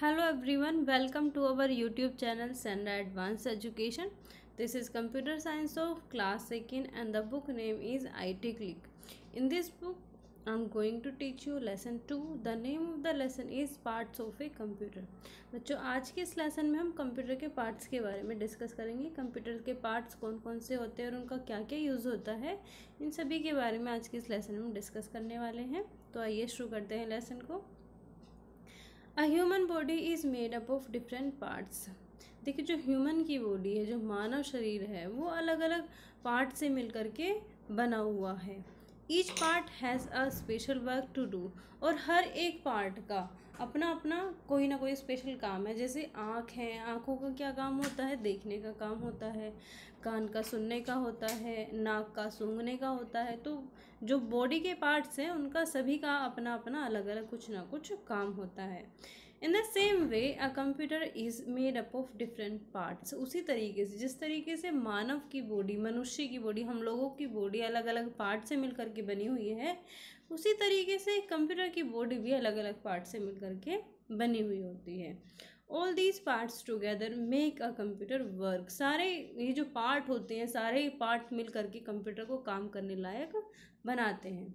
Hello everyone welcome to our YouTube channel सेंडा advance education this is computer science of class second and the book name is I T click in this book I am going to teach you lesson two the name of the lesson is parts of a computer बच्चों आज के इस lesson में हम computer के parts के बारे में डिस्कस करेंगे कंप्यूटर के पार्ट्स कौन कौन से होते हैं और उनका क्या क्या यूज़ होता है इन सभी के बारे में आज के इस लेसन में हम डिस्कस करने वाले हैं तो आइए शुरू करते हैं लेसन को a human body is made up of different parts देखिए जो ह्यूमन की बॉडी है जो मानव शरीर है वो अलग अलग पार्ट से मिल के बना हुआ है each part has a special work to do और हर एक पार्ट का अपना अपना कोई ना कोई स्पेशल काम है जैसे आँख है आँखों का क्या काम होता है देखने का काम होता है कान का सुनने का होता है नाक का सूंघने का होता है तो जो बॉडी के पार्ट्स हैं उनका सभी का अपना अपना अलग अलग कुछ ना कुछ काम होता है in the same way a computer is made up of different parts उसी तरीके से जिस तरीके से मानव की बॉडी मनुष्य की बॉडी हम लोगों की बॉडी अलग अलग पार्ट से मिल के बनी हुई है उसी तरीके से कंप्यूटर की बॉडी भी अलग अलग पार्ट से मिल के बनी हुई होती है all these parts together make a computer work सारे ये जो पार्ट होते हैं सारे पार्ट मिल करके कंप्यूटर को काम करने लायक बनाते हैं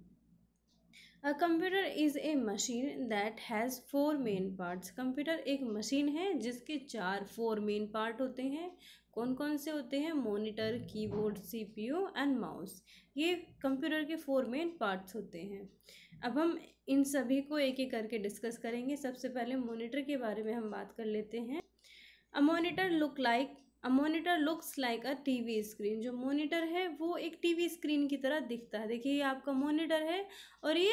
a computer is a machine that has four main parts computer एक मशीन है जिसके चार फोर मेन पार्ट होते हैं कौन कौन से होते हैं monitor keyboard CPU and mouse ये कंप्यूटर के फोर मेन पार्ट्स होते हैं अब हम इन सभी को एक एक करके डिस्कस करेंगे सबसे पहले मॉनिटर के बारे में हम बात कर लेते हैं a monitor look like a monitor looks like a T V screen जो मोनीटर है वो एक टी वी स्क्रीन की तरह दिखता है देखिए ये आपका मोनीटर है और ये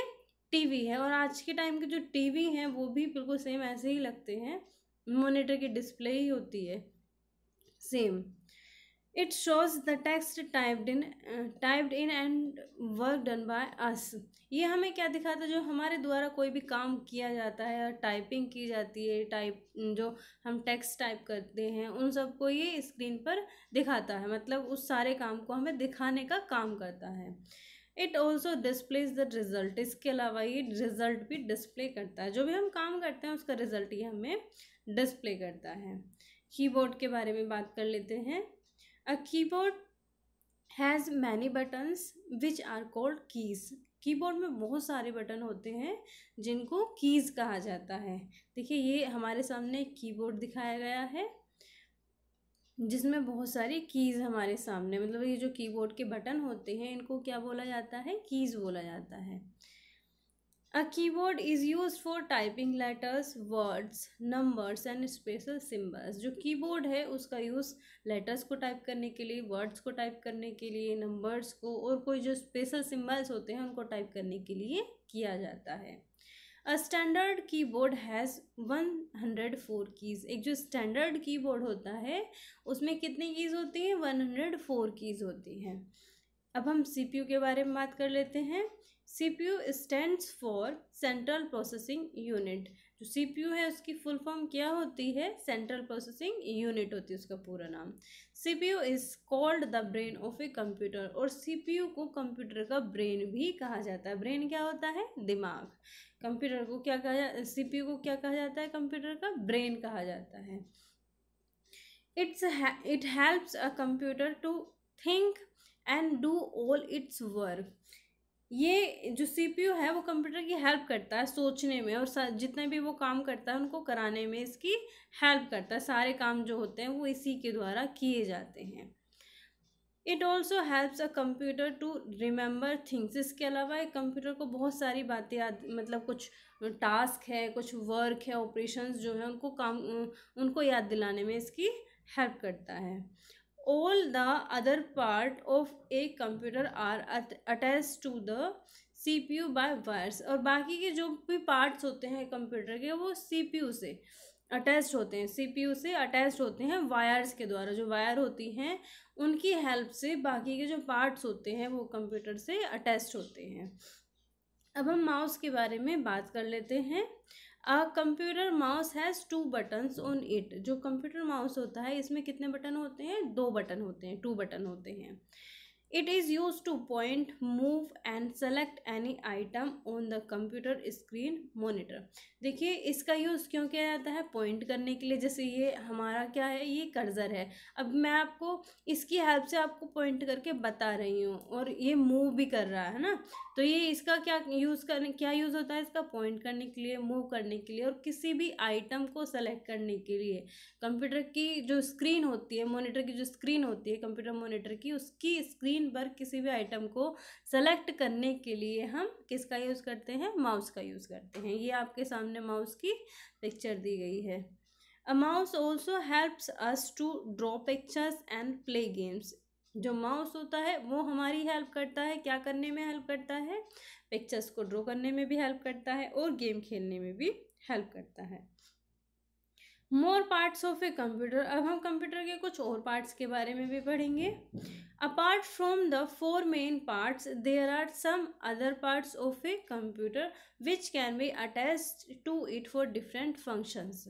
टीवी है और आज के टाइम के जो टीवी हैं वो भी बिल्कुल सेम ऐसे ही लगते हैं मोनिटर की डिस्प्ले ही होती है same it shows the text typed in typed in and work done by us ये हमें क्या दिखाता है जो हमारे द्वारा कोई भी काम किया जाता है और टाइपिंग की जाती है टाइप जो हम टेक्स्ट टाइप करते हैं उन सबको ये स्क्रीन पर दिखाता है मतलब उस सारे काम को हमें दिखाने का काम करता है it also displays the result इसके अलावा ये रिजल्ट भी डिस्प्ले करता है जो भी हम काम करते हैं उसका रिजल्ट ये हमें डिस्प्ले करता है कीबोर्ड के बारे में बात कर लेते हैं a keyboard has many buttons which are called keys keyboard में बहुत सारे बटन होते हैं जिनको कीज़ कहा जाता है देखिए ये हमारे सामने कीबोर्ड दिखाया गया है जिसमें बहुत सारी कीज़ हमारे सामने मतलब ये जो कीबोर्ड के बटन होते हैं इनको क्या बोला जाता है कीज़ बोला जाता है a keyboard is use for typing letters words numbers and special symbols जो कीबोर्ड है उसका यूज़ लेटर्स को टाइप करने के लिए वर्ड्स को टाइप करने के लिए नंबर्स को और कोई जो स्पेशल सिम्बल्स होते हैं उनको टाइप करने के लिए किया जाता है a standard keyboard has one hundred four keys एक जो स्टैंडर्ड कीबोर्ड होता है उसमें कितनी कीज़ होती हैं वन हंड्रेड फोर कीज़ होती हैं अब हम सीपीयू के बारे में बात कर लेते हैं CPU stands for central processing unit जो सीपीयू है उसकी फुल फॉर्म क्या होती है सेंट्रल प्रोसेसिंग यूनिट होती है उसका पूरा नाम CPU is called the brain of a computer और सीपीयू को कंप्यूटर का ब्रेन भी कहा जाता है ब्रेन क्या होता है दिमाग कंप्यूटर को क्या कहा सीपीयू को क्या कहा जाता है कंप्यूटर का ब्रेन कहा जाता है it's it helps a computer to think and do all its work ये जो सीपीयू है वो कंप्यूटर की हेल्प करता है सोचने में और जितने भी वो काम करता है उनको कराने में इसकी हेल्प करता है सारे काम जो होते हैं वो इसी के द्वारा किए जाते हैं it also helps a computer to remember things इसके अलावा एक कंप्यूटर को बहुत सारी बातें याद मतलब कुछ टास्क है कुछ वर्क है ऑपरेशंस जो है उनको काम उनको याद दिलाने में इसकी हेल्प करता है all the other part of a computer are attached to the CPU by wires और बाकी के जो भी parts होते हैं कंप्यूटर के वो CPU से अटैच होते हैं यू से अटैच होते हैं वायर्स के द्वारा जो वायर होती हैं उनकी हेल्प से बाकी के जो पार्ट्स होते हैं वो कंप्यूटर से अटैच होते हैं अब हम माउस के बारे में बात कर लेते हैं a computer mouse has two buttons on it जो कंप्यूटर माउस होता है इसमें कितने बटन होते हैं दो बटन होते हैं टू बटन होते हैं It is used to point, move and select any item on the computer screen monitor. देखिए इसका यूज़ क्यों किया जाता है पॉइंट करने के लिए जैसे ये हमारा क्या है ये कर्जर है अब मैं आपको इसकी हेल्प से आपको पॉइंट करके बता रही हूँ और ये मूव भी कर रहा है ना तो ये इसका क्या यूज़ करने क्या यूज़ होता है इसका पॉइंट करने के लिए मूव करने के लिए और किसी भी आइटम को सेलेक्ट करने के लिए कंप्यूटर की जो स्क्रीन होती है मोनीटर की जो स्क्रीन होती है कंप्यूटर मोनीटर की उसकी स्क्रीन दिन भर किसी भी आइटम को सेलेक्ट करने के लिए हम किसका यूज़ करते हैं माउस का यूज़ करते हैं ये आपके सामने माउस की पिक्चर दी गई है a mouse also helps us to draw pictures and play games जो माउस होता है वो हमारी हेल्प करता है क्या करने में हेल्प करता है पिक्चर्स को ड्रॉ करने में भी हेल्प करता है और गेम खेलने में भी हेल्प करता है more parts of a computer अब हम कंप्यूटर के कुछ और पार्ट्स के बारे में भी पढ़ेंगे apart from the four main parts there are some other parts of a computer which can be attach to it for different functions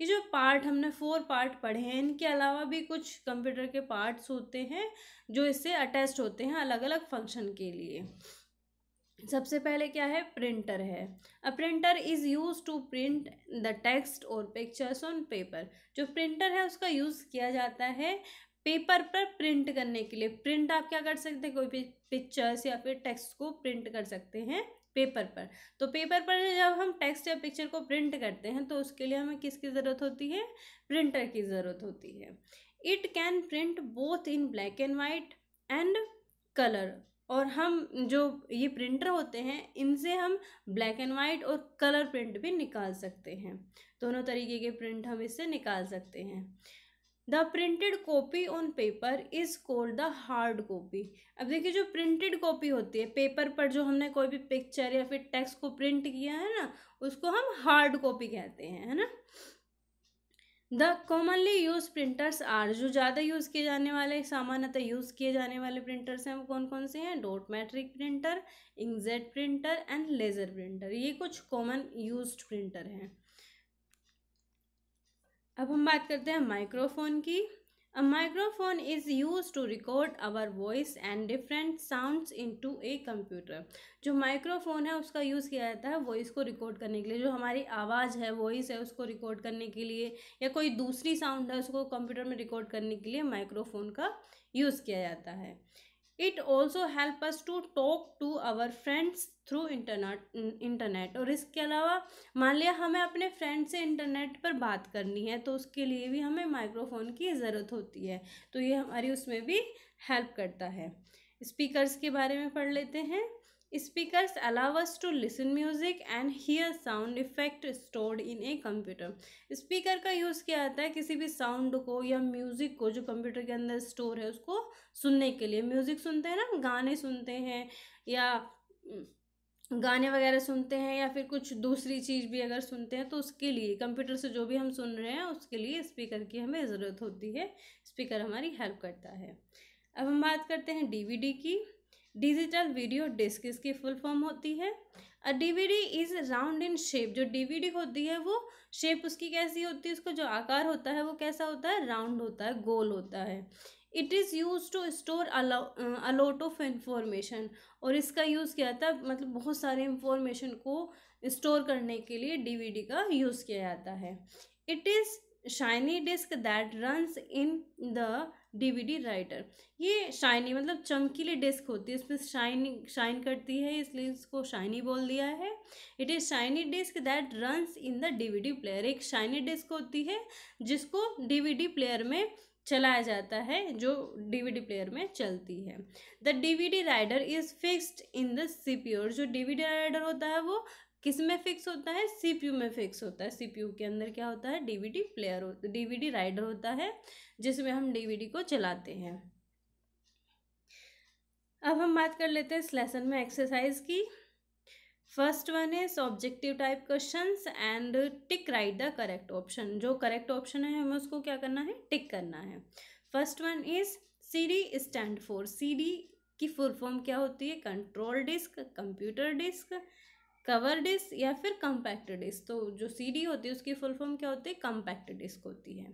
ये जो पार्ट हमने फोर पार्ट पढ़े हैं इनके अलावा भी कुछ कंप्यूटर के पार्ट्स होते हैं जो इससे अटैच होते हैं अलग अलग फंक्शन के लिए सबसे पहले क्या है प्रिंटर है a printer is use to print the text और पिक्चर्स ऑन पेपर जो प्रिंटर है उसका यूज़ किया जाता है पेपर पर प्रिंट करने के लिए प्रिंट आप क्या कर सकते हैं कोई भी पिक्चर्स या फिर टेक्स्ट को प्रिंट कर सकते हैं पेपर पर तो पेपर पर जब हम टेक्स्ट या पिक्चर को प्रिंट करते हैं तो उसके लिए हमें किसकी ज़रूरत होती है प्रिंटर की ज़रूरत होती है it can print both in black and white and colour और हम जो ये प्रिंटर होते हैं इनसे हम ब्लैक एंड वाइट और कलर प्रिंट भी निकाल सकते हैं दोनों तरीके के प्रिंट हम इससे निकाल सकते हैं the printed copy on paper is called the hard copy अब देखिए जो प्रिंटेड कॉपी होती है पेपर पर जो हमने कोई भी पिक्चर या फिर टेक्स्ट को प्रिंट किया है ना उसको हम हार्ड कॉपी कहते हैं है ना the commonly use printers are जो ज़्यादा यूज़ किए जाने वाले सामान्यतः यूज़ किए जाने वाले प्रिंटर्स हैं वो कौन कौन से हैं dot matrix printer inkjet printer and laser printer ये कुछ कॉमन यूज प्रिंटर हैं अब हम बात करते हैं माइक्रोफोन की A microphone is used to record our voice and different sounds into a computer. जो माइक्रोफोन है उसका यूज़ किया जाता है वॉइस को रिकॉर्ड करने के लिए जो हमारी आवाज़ है वॉइस है उसको रिकॉर्ड करने के लिए या कोई दूसरी साउंड है उसको कंप्यूटर में रिकॉर्ड करने के लिए माइक्रोफोन का यूज़ किया जाता है it also help us to talk to our friends through internet internet और इसके अलावा मान लिया हमें अपने फ्रेंड से इंटरनेट पर बात करनी है तो उसके लिए भी हमें माइक्रोफोन की ज़रूरत होती है तो ये हमारी उसमें भी हेल्प करता है स्पीकर्स के बारे में पढ़ लेते हैं speakers allow to listen music and hear sound effect effect in a a speaker का यूज़ किया जाता है किसी भी साउंड को या म्यूज़िक को जो कंप्यूटर के अंदर स्टोर है उसको सुनने के लिए म्यूज़िक सुनते हैं ना गाने सुनते हैं या हम्म, गाने वगैरह सुनते हैं या फिर कुछ दूसरी चीज़ भी अगर सुनते हैं तो उसके लिए कंप्यूटर से जो भी हम सुन रहे हैं उसके लिए स्पीकर की हमें ज़रूरत होती है स्पीकर हमारी हेल्प करता है अब हम बात करते हैं डीवीडी की डिजिटल वीडियो डिस्क इसकी फुल फॉर्म होती है a DVD is round in shape जो डीवीडी होती है वो शेप उसकी कैसी होती है उसका जो आकार होता है वो कैसा होता है राउंड होता है गोल होता है it is use to store a lot of information और इसका यूज़ मतलब किया जाता है मतलब बहुत सारे इंफॉर्मेशन को स्टोर करने के लिए डीवीडी का यूज़ किया जाता है it is shiny disc that runs in the DVD writer ये शाइनी मतलब चमकीली डिस्क होती है इसमें शाइनी शाइन करती है इसलिए इसको शाइनी बोल दिया है it is shiny disc that runs in the DVD player एक शाइनी डिस्क होती है जिसको डीवीडी प्लेयर में चलाया जाता है जो डीवीडी प्लेयर में चलती है the DVD writer is fixed in the CPU जो डीवीडी राइडर होता है वो किस में फिक्स होता है सीपीयू में फिक्स होता है सीपीयू के अंदर क्या होता है डीवीडी प्लेयर होता डीवीडी राइडर होता है जिसमें हम डीवीडी को चलाते हैं अब हम बात कर लेते हैं इस लेसन में एक्सरसाइज की first one is objective type question and tick right the correct option जो करेक्ट ऑप्शन है हमें उसको क्या करना है टिक करना है first one is C D stand for C D की फुल फॉर्म क्या होती है control disc computer disc cover disc या फिर कम्पैक्ट डिस्क तो जो सीडी होती है उसकी फुल फॉर्म क्या होती है कम्पैक्ट डिस्क होती है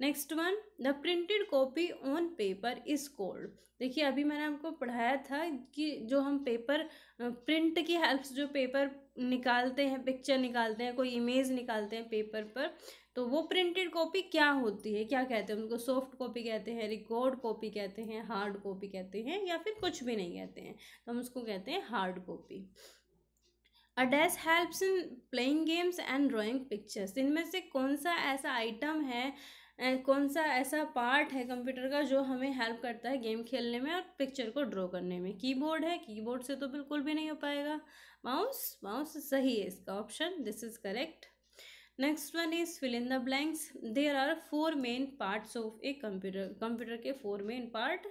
next one the printed copy on paper is called देखिए अभी मैंने आपको पढ़ाया था कि जो हम पेपर प्रिंट की हेल्प जो पेपर निकालते हैं पिक्चर निकालते हैं कोई इमेज निकालते हैं पेपर पर तो वो प्रिंटेड कॉपी क्या होती है क्या कहते हैं उनको सॉफ्ट कॉपी कहते हैं रिकॉर्ड कॉपी कहते हैं हार्ड कॉपी कहते हैं या फिर कुछ भी नहीं कहते हैं तो हम उसको कहते हैं हार्ड कॉपी अडेस helps in playing games and drawing pictures इनमें से कौन सा ऐसा आइटम है कौन सा ऐसा पार्ट है कंप्यूटर का जो हमें हेल्प करता है गेम खेलने में और पिक्चर को ड्रॉ करने में कीबोर्ड है कीबोर्ड से तो बिल्कुल भी नहीं हो पाएगा माउस माउस सही है इसका option this is correct next one is fill in the blanks there are four main parts of a computer computer के फोर मेन पार्ट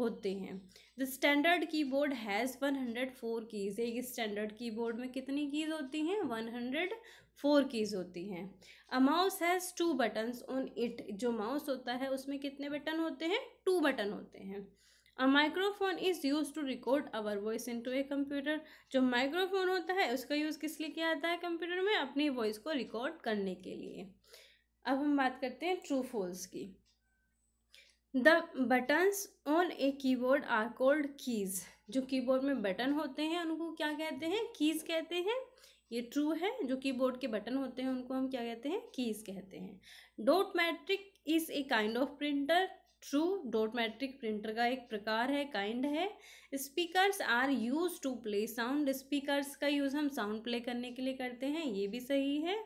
होते हैं the standard keyboard has one hundred four keys एक standard keyboard में कितनी keys होती हैं one hundred four keys होती हैं a mouse has two buttons on it जो माउस होता है उसमें कितने बटन होते हैं टू बटन होते हैं a microphone is use to record our voice into a computer जो माइक्रोफोन होता है उसका यूज़ किस लिए किया जाता है कंप्यूटर में अपनी वॉइस को रिकॉर्ड करने के लिए अब हम बात करते हैं ट्रू फॉल्स की the buttons on a keyboard are called keys जो कीबोर्ड में बटन होते हैं उनको क्या कहते हैं कीज़ कहते हैं ये ट्रू है जो कीबोर्ड के बटन होते हैं उनको हम क्या कहते हैं कीज़ कहते हैं dot matrix is a kind of printer true dot matrix printer का एक प्रकार है काइंड है speakers are use to play sound speakers का यूज़ हम साउंड प्ले करने के लिए करते हैं ये भी सही है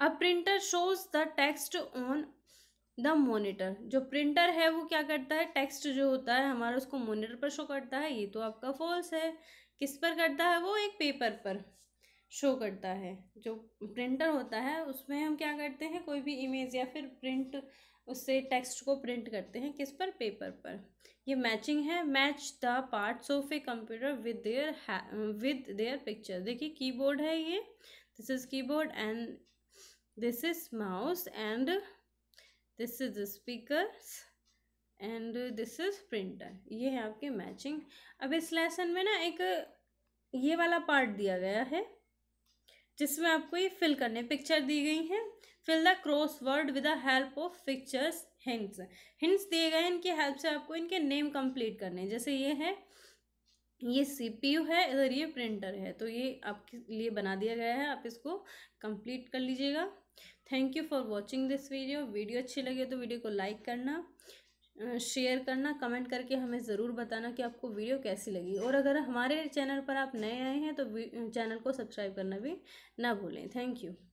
a printer shows the text on the monitor जो प्रिंटर है वो क्या करता है टेक्स्ट जो होता है हमारा उसको मोनिटर पर शो करता है ये तो आपका फॉल्स है किस पर करता है वो एक पेपर पर शो करता है जो प्रिंटर होता है उसमें हम क्या करते हैं कोई भी इमेज या फिर प्रिंट उससे टेक्स्ट को प्रिंट करते हैं किस पर पेपर पर ये मैचिंग है match the parts of a computer with their with their picture देखिए कीबोर्ड है ये this is keyboard and this is mouse and this is speaker and this is printer ये है आपके मैचिंग अब इस लेसन में ना एक ये वाला पार्ट दिया गया है जिसमें आपको ये फिल करने पिक्चर दी गई हैं fill the crossword with the help of pictures hints hints दिए गए हैं इनकी हेल्प से आपको इनके नेम कंप्लीट करने हैं जैसे ये है ये सीपीयू है इधर ये प्रिंटर है तो ये आपके लिए बना दिया गया है आप इसको कंप्लीट कर लीजिएगा thank you for watching this video video अच्छी लगी तो वीडियो को लाइक करना शेयर करना कमेंट करके हमें ज़रूर बताना कि आपको वीडियो कैसी लगी और अगर हमारे चैनल पर आप नए आए हैं तो चैनल को सब्सक्राइब करना भी ना भूलें थैंक यू